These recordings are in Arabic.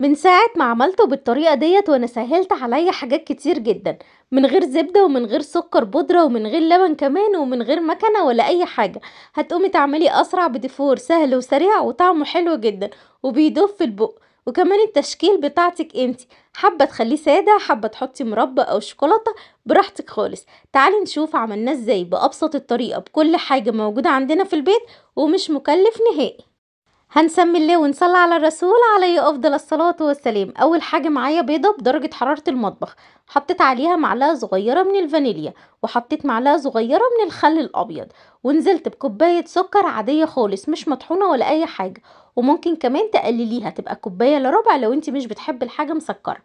من ساعة ما عملته بالطريقة ديت وأنا سهلت عليا حاجات كتير جدا من غير زبدة ومن غير سكر بودرة ومن غير لبن كمان ومن غير مكنة ولا أي حاجة هتقومي تعملي أسرع بديفور سهل وسريع وطعمه حلو جدا وبيدوب في البق وكمان التشكيل بتاعتك انتي حابة تخليه سادة حابة تحطي مربى أو شوكولاتة براحتك خالص تعالي نشوف عملناه ازاي بأبسط الطريقة بكل حاجة موجودة عندنا في البيت ومش مكلف نهائي هنسمي الله ونصلي على الرسول عليه افضل الصلاه والسلام اول حاجه معايا بيضه بدرجه حراره المطبخ حطيت عليها معلقه صغيره من الفانيليا وحطيت معلقه صغيره من الخل الابيض ونزلت بكوبايه سكر عاديه خالص مش مطحونه ولا اي حاجه وممكن كمان تقلليها تبقى كوبايه لربع لو انت مش بتحبي الحاجه مسكره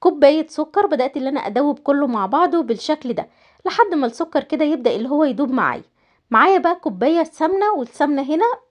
كوبايه سكر بدات اللي انا ادوب كله مع بعضه بالشكل ده لحد ما السكر كده يبدا اللي هو يدوب معايا معايا بقى كوبايه سمنه والسمنه هنا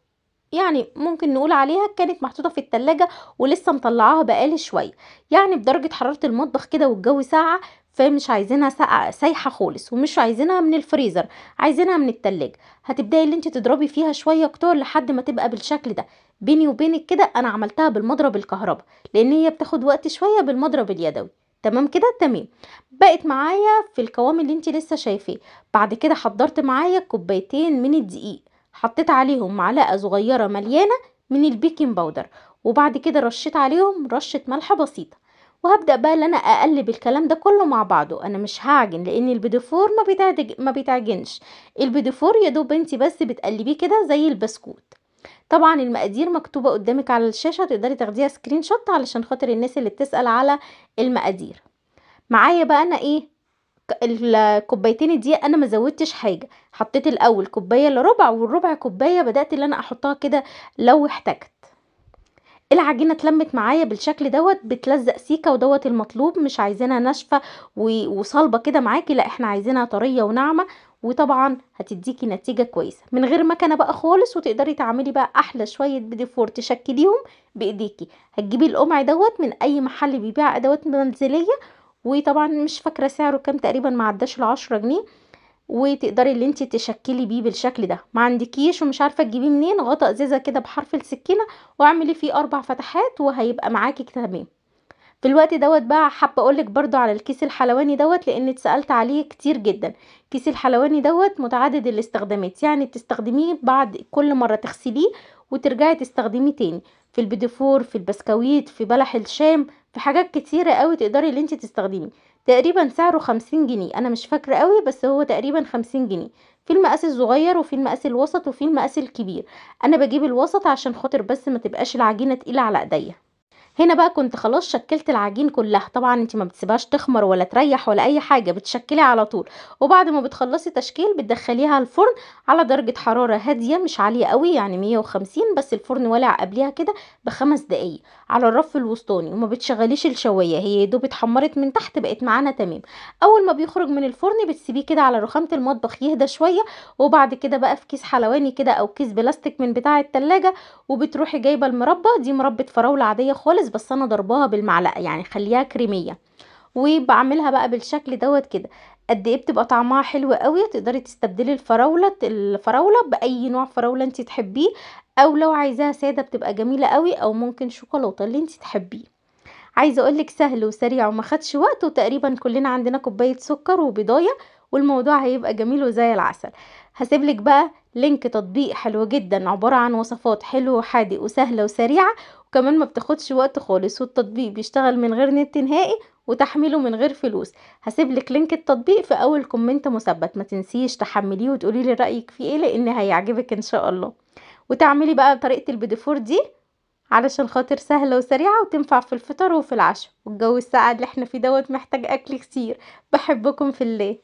يعني ممكن نقول عليها كانت محطوطة في التلاجة ولسه مطلعاها بقالي شوية يعني بدرجة حرارة المطبخ كده والجو ساقعة فمش عايزينها سايحة خالص ومش عايزينها من الفريزر عايزينها من التلاجة هتبدأي اللي انت تضربي فيها شوية كتور لحد ما تبقى بالشكل ده بيني وبينك كده انا عملتها بالمضرب الكهرباء لان هي بتاخد وقت شوية بالمضرب اليدوي تمام كده تمام بقت معايا في القوام اللي انت لسه شايفاه بعد كده حضرت معايا كوبايتين من الدقيق حطيت عليهم معلقة صغيرة مليانة من البيكنج باودر وبعد كده رشيت عليهم رشة ملح بسيطة وهبدأ بقى ان انا اقلب الكلام ده كله مع بعضه انا مش هعجن لان البيدفور ما, بيتعج... ما بتعجنش البيدفور يا دوب انت بس بتقلبيه كده زي البسكوت طبعا المقادير مكتوبة قدامك على الشاشة تقدري تاخديها سكرين شوت علشان خاطر الناس اللي بتسأل على المقادير معايا بقى انا ايه الكوبايتين دي انا ما زودتش حاجه حطيت الاول كوبايه الا ربع والربع كوبايه بدات اللي انا احطها كده لو احتجت العجينه اتلمت معايا بالشكل دوت بتلزق سيكه ودوت المطلوب مش عايزينها ناشفه وصلبه كده معاكي لا احنا عايزينها طريه وناعمه وطبعا هتديكي نتيجه كويسه من غير مكنه بقى خالص وتقدري تعملي بقى احلى شويه بيدي فور تشكليهم بايديكي هتجيبي القمع دوت من اي محل بيبيع ادوات منزليه وطبعا مش فاكره سعره كام تقريبا ما عداش العشرة جنيه وتقدري اللي انت تشكلي بيه بالشكل ده ما عندكيش ومش عارفه تجيبيه منين غطى ازازه كده بحرف السكينه واعملي فيه اربع فتحات وهيبقى معاكي تمام في الوقت دوت بقى حابه اقولك برضو على الكيس الحلواني دوت لان اتسالت عليه كتير جدا الكيس الحلواني دوت متعدد الاستخدامات يعني بتستخدميه بعد كل مره تغسليه وترجعي تستخدميه تاني في البيديفور في البسكويت في بلح الشام في حاجات كتيرة قوي تقدري اللي انت تستخدمي تقريبا سعره خمسين جنيه انا مش فاكرة قوي بس هو تقريبا خمسين جنيه في المقاس الصغير وفي المقاس الوسط وفي المقاس الكبير انا بجيب الوسط عشان خاطر بس ما تبقاش العجينة تقيلة على ايديا هنا بقى كنت خلاص شكلت العجين كلها طبعا انت ما بتسيبهاش تخمر ولا تريح ولا اي حاجه بتشكلي على طول وبعد ما بتخلصي تشكيل بتدخليها الفرن على درجه حراره هاديه مش عاليه قوي يعني 150 بس الفرن ولع قبلها كده بخمس دقايق على الرف الوسطاني وما بتشغليش الشوايه هي دوب اتحمرت من تحت بقت معانا تمام اول ما بيخرج من الفرن بتسيبيه كده على رخامه المطبخ يهدى شويه وبعد كده بقى في كيس حلواني كده او كيس بلاستيك من بتاع التلاجة وبتروحي جايبه المربى دي مربى فراوله عاديه خالص كويس بس انا ضرباها بالمعلقه يعني خليها كريميه وبعملها بقى بالشكل دوت كده قد ايه بتبقى طعمها حلو قوي تقدري تستبدلي الفراوله الفراوله باي نوع فراوله انت تحبيه او لو عايزاها ساده بتبقى جميله قوي او ممكن شوكولاته اللي انت تحبيه عايزه اقولك سهل وسريع وما خدش وقت وتقريبا كلنا عندنا كوبايه سكر وبيضايه والموضوع هيبقى جميل وزي العسل هسيبلك بقى لينك تطبيق حلو جدا عبارة عن وصفات حلو وحادي وسهلة وسريعة وكمان ما بتاخدش وقت خالص والتطبيق بيشتغل من غير نت نهائي وتحميله من غير فلوس هسيبلك لينك التطبيق في اول كومنت مثبت ما تنسيش تحمليه وتقولي لي رايك فيه ايه لان هيعجبك ان شاء الله وتعملي بقى طريقه البيديفور دي علشان خاطر سهلة وسريعة وتنفع في الفطر وفي العشاء والجو الساقع اللي احنا فيه دوت محتاج أكل كتير بحبكم في الله